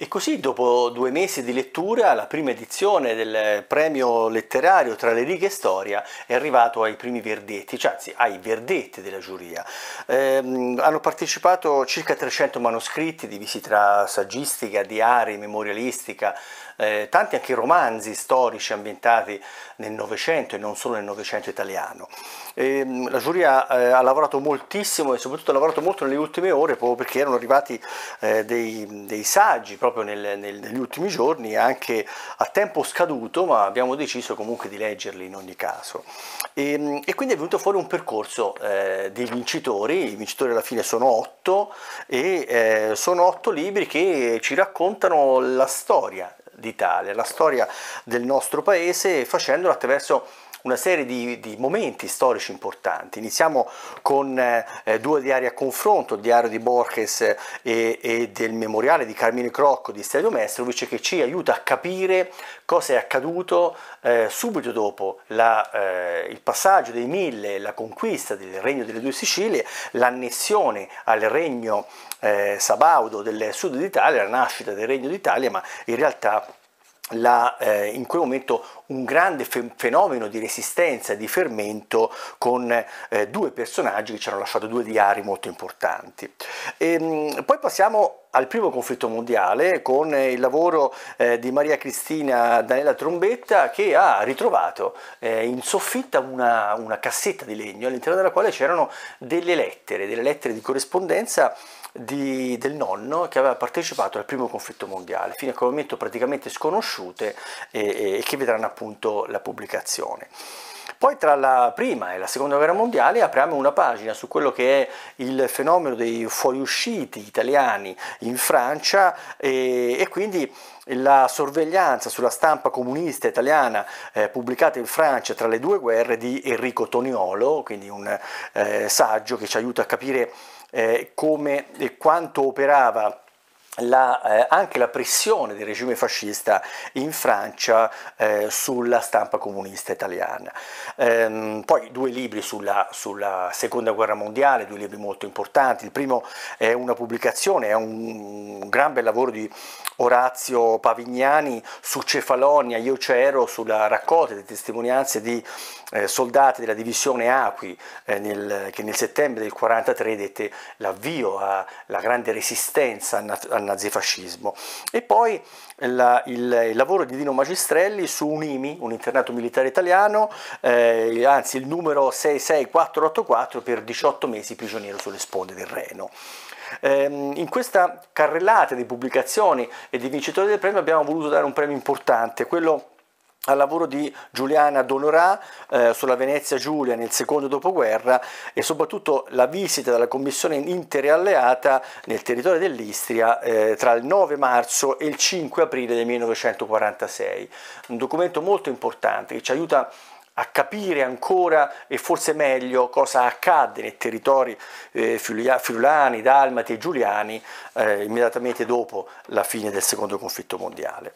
E così dopo due mesi di lettura la prima edizione del premio letterario Tra le righe e storia è arrivato ai primi verdetti, cioè anzi ai verdetti della giuria. Eh, hanno partecipato circa 300 manoscritti divisi tra saggistica, diari, memorialistica, eh, tanti anche romanzi storici ambientati nel Novecento e non solo nel Novecento italiano. Eh, la giuria eh, ha lavorato moltissimo e soprattutto ha lavorato molto nelle ultime ore proprio perché erano arrivati eh, dei, dei saggi, proprio nel, nel, negli ultimi giorni, anche a tempo scaduto, ma abbiamo deciso comunque di leggerli in ogni caso. E, ehm, e quindi è venuto fuori un percorso eh, dei vincitori, i vincitori alla fine sono otto, e eh, sono otto libri che ci raccontano la storia d'Italia, la storia del nostro paese, facendola attraverso una serie di, di momenti storici importanti. Iniziamo con eh, eh due diari a confronto, il diario di Borges eh, e, e del memoriale di Carmine Crocco di Stelio Mestrovic che ci aiuta a capire cosa è accaduto eh, subito dopo la, eh, il passaggio dei mille, la conquista del Regno delle Due Sicilie, l'annessione al Regno eh, Sabaudo del sud d'Italia, la nascita del Regno d'Italia, ma in realtà la, eh, in quel momento un grande fe- fenomeno di resistenza e di fermento con eh, due personaggi che ci hanno lasciato due diari molto importanti. E, ehm, poi passiamo al primo conflitto mondiale con il lavoro eh, di Maria Cristina Danella Trombetta che ha ritrovato eh, in soffitta una, una, cassetta di legno all'interno della quale c'erano delle lettere, delle lettere di corrispondenza di, del nonno che aveva partecipato al primo conflitto mondiale, fino a quel momento praticamente sconosciute e, e che vedranno appunto la pubblicazione. Poi tra la prima e la seconda guerra mondiale apriamo una pagina su quello che è il fenomeno dei fuoriusciti italiani in Francia e, e quindi la sorveglianza sulla stampa comunista italiana eh, pubblicata in Francia tra le due guerre di Enrico Toniolo, quindi un eh, saggio che ci aiuta a capire eh, come e eh, quanto operava la, eh, anche la pressione del regime fascista in Francia eh, sulla stampa comunista italiana. Ehm, poi due libri sulla, sulla, seconda guerra mondiale, due libri molto importanti. Il primo è una pubblicazione, è un, un gran bel lavoro di Orazio Pavignani su Cefalonia, io c'ero sulla raccolta di testimonianze di eh, soldati della divisione Acqui eh, nel, che nel settembre del 43 dette l'avvio alla grande resistenza al, al nazifascismo. E poi la, il, il, lavoro di Dino Magistrelli su Unimi, un internato militare italiano, eh, anzi il numero 66484 per 18 mesi prigioniero sulle sponde del Reno. Ehm, in questa carrellata di pubblicazioni e dei vincitori del premio abbiamo voluto dare un premio importante, quello al lavoro di Giuliana Donorà eh, sulla Venezia Giulia nel secondo dopoguerra e soprattutto la visita della commissione interalleata nel territorio dell'Istria eh, tra il 9 marzo e il 5 aprile del 1946. Un documento molto importante che ci aiuta a a capire ancora e forse meglio cosa accadde nei territori eh, friulani, dalmati e giuliani eh, immediatamente dopo la fine del secondo conflitto mondiale.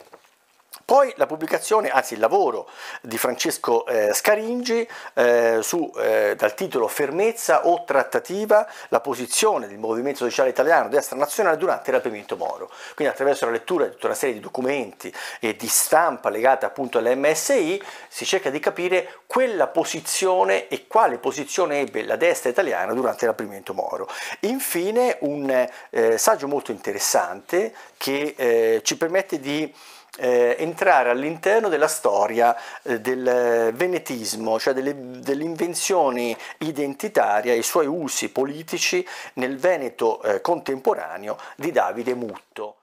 Poi la pubblicazione, anzi il lavoro di Francesco eh, Scaringi eh, su, eh, dal titolo Fermezza o trattativa, la posizione del movimento sociale italiano destra nazionale durante il rapimento Moro. Quindi attraverso la lettura di tutta una serie di documenti e di stampa legata appunto all'MSI si cerca di capire quella posizione e quale posizione ebbe la destra italiana durante il rapimento Moro. Infine un eh, saggio molto interessante che eh, ci permette di eh, entrare all'interno della storia eh, del eh, venetismo, cioè delle, dell'invenzione identitaria, i suoi usi politici nel Veneto eh, contemporaneo di Davide Mutto.